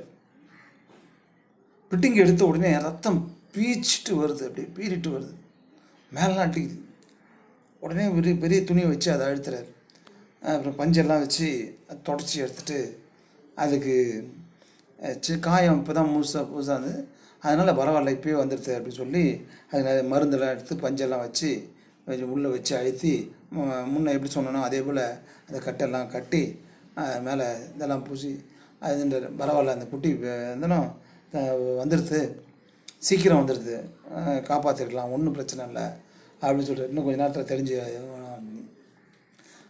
பிட்டிங்க எடுத்த உடனே ரத்தம் பீச்சிட்டு வருது அப்படியே பீறிட்டு வருது மேலாம் அட்டிக்குது உடனே பெரிய பெரிய துணியை வச்சு அதை அழுத்துறாரு அப்புறம் பஞ்செல்லாம் வச்சு தொடச்சி எடுத்துட்டு அதுக்கு காயம் இப்போ தான் முழுசாக புதுசாக இருந்தது அதனால் பரவாயில்ல இப்போயே வந்துடுது அப்படின்னு சொல்லி அது மருந்தெல்லாம் எடுத்து பஞ்செல்லாம் வச்சு உள்ளே வச்சு அழுத்தி முன்னே எப்படி சொன்னோம் அதே போல் அந்த கட்டெல்லாம் கட்டி மேலே இதெல்லாம் பூசி அது பரவாயில்ல அந்த குட்டி இருந்தாலும் வந்துடுது சீக்கிரம் வந்துடுது காப்பாற்றிருக்கலாம் ஒன்றும் பிரச்சனை இல்லை அப்படின்னு சொல்லிட்டு இன்னும் கொஞ்சம் நேரத்தில் தெரிஞ்சு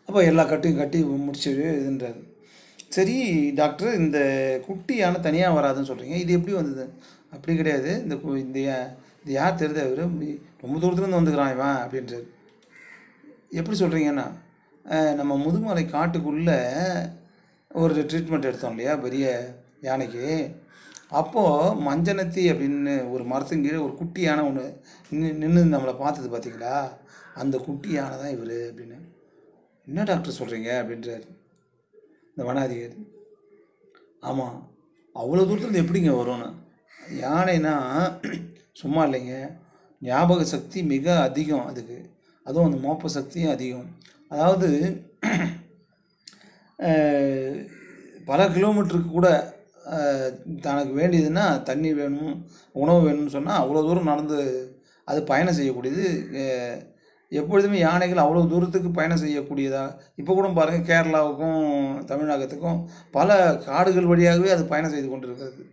அப்போ எல்லா கட்டையும் கட்டி முடிச்சு இதுன்றாரு சரி டாக்டர் இந்த குட்டி யானை தனியாக வராதுன்னு சொல்கிறீங்க இது எப்படி வந்தது அப்படி கிடையாது இந்த இந்த இது யார் தெரியுது அவர் ரொம்ப தூரத்துலேருந்து வந்துக்கிறான் இவன் அப்படின்றார் எப்படி சொல்கிறீங்கன்னா நம்ம முதுமலை காட்டுக்குள்ளே ஒரு ட்ரீட்மெண்ட் எடுத்தோம் இல்லையா பெரிய யானைக்கு அப்போது மஞ்சனத்தி அப்படின்னு ஒரு மரத்தின் கீழே ஒரு குட்டியான ஒன்று நின்று நம்மளை பார்த்தது பார்த்தீங்களா அந்த குட்டியானதான் தான் இவர் அப்படின்னு என்ன டாக்டர் சொல்கிறீங்க அப்படின்றார் இந்த வனாதிகர் ஆமாம் அவ்வளோ தூரத்தில் எப்படிங்க வரும்னு யானைனா சும்மா இல்லைங்க ஞாபக சக்தி மிக அதிகம் அதுக்கு அதுவும் அந்த மோப்ப சக்தியும் அதிகம் அதாவது பல கிலோமீட்டருக்கு கூட தனக்கு வேண்டியதுன்னா தண்ணி வேணும் உணவு வேணும்னு சொன்னால் அவ்வளோ தூரம் நடந்து அது பயணம் செய்யக்கூடியது எப்பொழுதுமே யானைகள் அவ்வளோ தூரத்துக்கு பயணம் செய்யக்கூடியதாக இப்போ கூட பாருங்கள் கேரளாவுக்கும் தமிழகத்துக்கும் பல காடுகள் வழியாகவே அது பயணம் செய்து கொண்டிருக்கிறது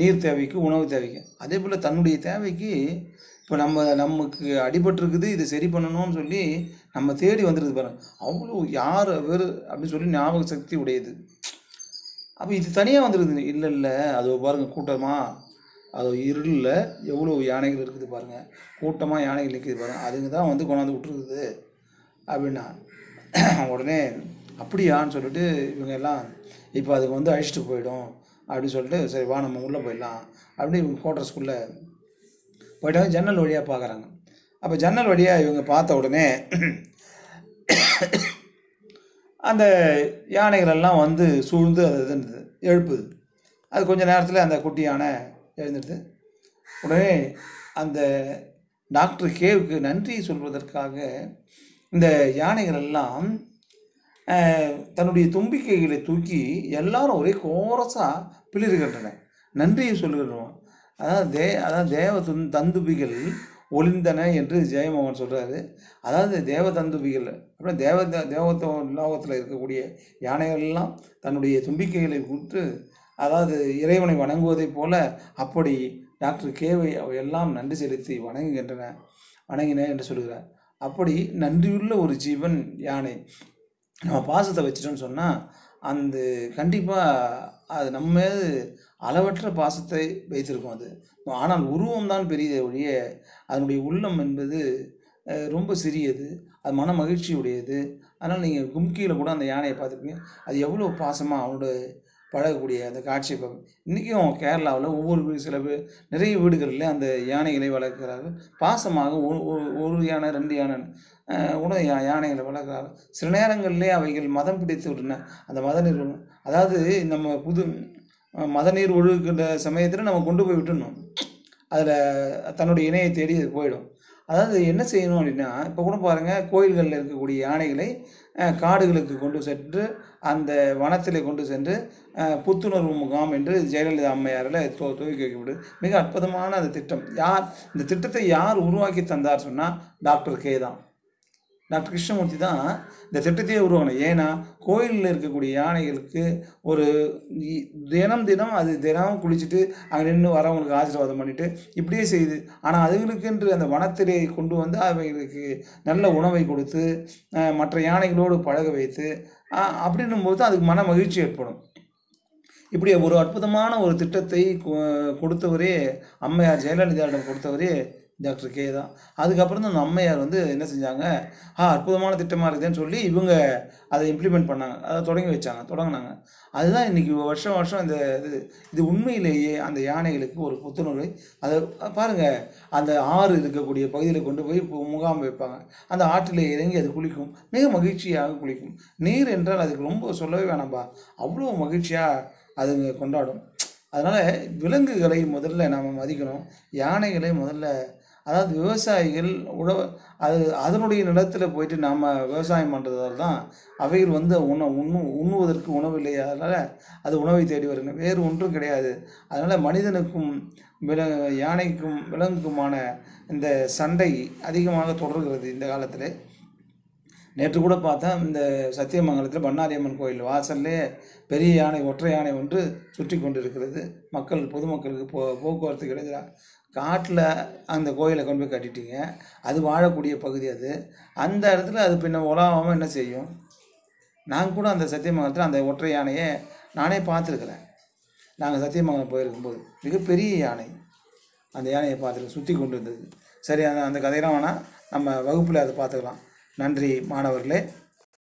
நீர் தேவைக்கு உணவு தேவைக்கு அதே போல் தன்னுடைய தேவைக்கு இப்போ நம்ம நமக்கு அடிபட்டிருக்குது இதை சரி பண்ணணும்னு சொல்லி நம்ம தேடி வந்துடுது பாருங்கள் அவ்வளோ யார் வேறு அப்படின்னு சொல்லி ஞாபக சக்தி உடையது அப்போ இது தனியாக வந்துடுது இல்லை இல்லை அது பாருங்கள் கூட்டமாக அது இருளில் எவ்வளோ யானைகள் இருக்குது பாருங்கள் கூட்டமாக யானைகள் நிற்கிது பாருங்கள் அதுங்க தான் வந்து கொண்டாந்து விட்டுருக்குது அப்படின்னா உடனே அப்படியான்னு சொல்லிட்டு இவங்க எல்லாம் இப்போ அதுக்கு வந்து அழிச்சிட்டு போயிடும் அப்படின்னு சொல்லிட்டு சரி வா நம்ம உள்ளே போயிடலாம் அப்படின்னு இவங்க ஸ்கூலில் போயிட்டாங்க ஜன்னல் வழியாக பார்க்குறாங்க அப்போ ஜன்னல் வழியாக இவங்க பார்த்த உடனே அந்த யானைகளெல்லாம் வந்து சூழ்ந்து அது இருந்தது எழுப்புது அது கொஞ்சம் நேரத்தில் அந்த குட்டி யானை எழுந்துடுது உடனே அந்த டாக்டர் கேவுக்கு நன்றி சொல்வதற்காக இந்த யானைகள் எல்லாம் தன்னுடைய தும்பிக்கைகளை தூக்கி எல்லாரும் ஒரே கோரஸாக பிளிருகின்றன நன்றியை சொல்லுகிறோம் அதான் தே அதான் தேவ தந்துபிகள் ஒளிந்தன என்று ஜெயமோகன் சொல்கிறாரு அதாவது தேவதந்துபிகள் அப்புறம் தேவ தேவத்த லோகத்தில் இருக்கக்கூடிய யானைகள்லாம் தன்னுடைய தும்பிக்கைகளை கூட்டு அதாவது இறைவனை வணங்குவதைப் போல அப்படி டாக்டர் கேவை எல்லாம் நன்றி செலுத்தி வணங்குகின்றன வணங்கின என்று சொல்கிறார் அப்படி நன்றியுள்ள ஒரு ஜீவன் யானை நம்ம பாசத்தை வச்சிட்டோம்னு சொன்னால் அந்த கண்டிப்பாக அது நம்ம அளவற்ற பாசத்தை வைத்திருக்கும் அது ஆனால் உருவம் தான் பெரியதே ஒழிய அதனுடைய உள்ளம் என்பது ரொம்ப சிறியது அது மன மகிழ்ச்சி உடையது அதனால் நீங்கள் கும்கியில் கூட அந்த யானையை பார்த்துருப்பீங்க அது எவ்வளோ பாசமாக அவனோட பழகக்கூடிய அந்த காட்சியை பார்ப்போம் இன்றைக்கும் கேரளாவில் ஒவ்வொரு சில நிறைய வீடுகளில் அந்த யானைகளை வளர்க்கிறார்கள் பாசமாக ஒரு ஒரு யானை ரெண்டு யானை கூட யா யானைகளை வளர்க்கிறார்கள் சில நேரங்களிலே அவைகள் மதம் பிடித்து விட்டன அந்த மத நிறுவனம் அதாவது நம்ம புது மத நீர் ஒழுகுகின்ற சமயத்தில் நம்ம கொண்டு போய் விட்டுணும் அதில் தன்னுடைய இணையை தேடி அது போயிடும் அதாவது என்ன செய்யணும் அப்படின்னா இப்போ கூட பாருங்கள் கோயில்களில் இருக்கக்கூடிய யானைகளை காடுகளுக்கு கொண்டு சென்று அந்த வனத்தில் கொண்டு சென்று புத்துணர்வு முகாம் என்று ஜெயலலிதா அம்மையாரில் தோ துவக்கி வைக்கப்படுது மிக அற்புதமான அந்த திட்டம் யார் இந்த திட்டத்தை யார் உருவாக்கி தந்தார் சொன்னால் டாக்டர் கே தான் டாக்டர் கிருஷ்ணமூர்த்தி தான் இந்த திட்டத்தையே உருவாங்க ஏன்னா கோயிலில் இருக்கக்கூடிய யானைகளுக்கு ஒரு தினம் தினம் அது தினமும் குளிச்சுட்டு அங்கே நின்று வரவங்களுக்கு ஆசீர்வாதம் பண்ணிவிட்டு இப்படியே செய்யுது ஆனால் அதுகளுக்கென்று அந்த வனத்திலே கொண்டு வந்து அவைகளுக்கு நல்ல உணவை கொடுத்து மற்ற யானைகளோடு பழக வைத்து அப்படின்னும் போது அதுக்கு மன மகிழ்ச்சி ஏற்படும் இப்படி ஒரு அற்புதமான ஒரு திட்டத்தை கொடுத்தவரே அம்மையார் ஜெயலலிதாவிடம் கொடுத்தவரே டாக்டர் கே தான் அதுக்கப்புறம் தான் அம்மையார் வந்து என்ன செஞ்சாங்க ஆ அற்புதமான திட்டமாக இருக்குதுன்னு சொல்லி இவங்க அதை இம்ப்ளிமெண்ட் பண்ணாங்க அதை தொடங்கி வச்சாங்க தொடங்கினாங்க அதுதான் இன்றைக்கி வருஷம் வருஷம் இந்த இது இது உண்மையிலேயே அந்த யானைகளுக்கு ஒரு புத்துணர்வு அதை பாருங்கள் அந்த ஆறு இருக்கக்கூடிய பகுதியில் கொண்டு போய் முகாம் வைப்பாங்க அந்த ஆற்றில் இறங்கி அது குளிக்கும் மிக மகிழ்ச்சியாக குளிக்கும் நீர் என்றால் அதுக்கு ரொம்ப சொல்லவே வேணாம்பா அவ்வளோ மகிழ்ச்சியாக அதுங்க கொண்டாடும் அதனால் விலங்குகளை முதல்ல நாம் மதிக்கணும் யானைகளை முதல்ல அதாவது விவசாயிகள் உழவ அது அதனுடைய நிலத்தில் போயிட்டு நாம் விவசாயம் பண்ணுறதால தான் அவைகள் வந்து உண உண்ணு உண்ணுவதற்கு உணவு இல்லையா அதனால் அது உணவை தேடி வருங்க வேறு ஒன்றும் கிடையாது அதனால் மனிதனுக்கும் வில யானைக்கும் விலங்குக்குமான இந்த சண்டை அதிகமாக தொடர்கிறது இந்த காலத்தில் நேற்று கூட பார்த்தா இந்த சத்தியமங்கலத்தில் பண்ணாரியம்மன் கோயில் வாசல்லே பெரிய யானை ஒற்றை யானை ஒன்று சுற்றி கொண்டிருக்கிறது மக்கள் பொதுமக்களுக்கு போ போக்குவரத்து கிடைக்கிறார் காட்டில் அந்த கோயிலை கொண்டு போய் கட்டிட்டீங்க அது வாழக்கூடிய பகுதி அது அந்த இடத்துல அது பின்ன உலாவாமல் என்ன செய்யும் நான் கூட அந்த சத்தியமங்கலத்தில் அந்த ஒற்றை யானையை நானே பார்த்துருக்குறேன் நாங்கள் சத்தியமங்கலம் போயிருக்கும்போது மிகப்பெரிய யானை அந்த யானையை பார்த்துருக்கோம் சுற்றி கொண்டு இருந்தது சரி அந்த அந்த கதையெல்லாம் வேணால் நம்ம வகுப்பில் அதை பார்த்துக்கலாம் நன்றி மாணவர்களே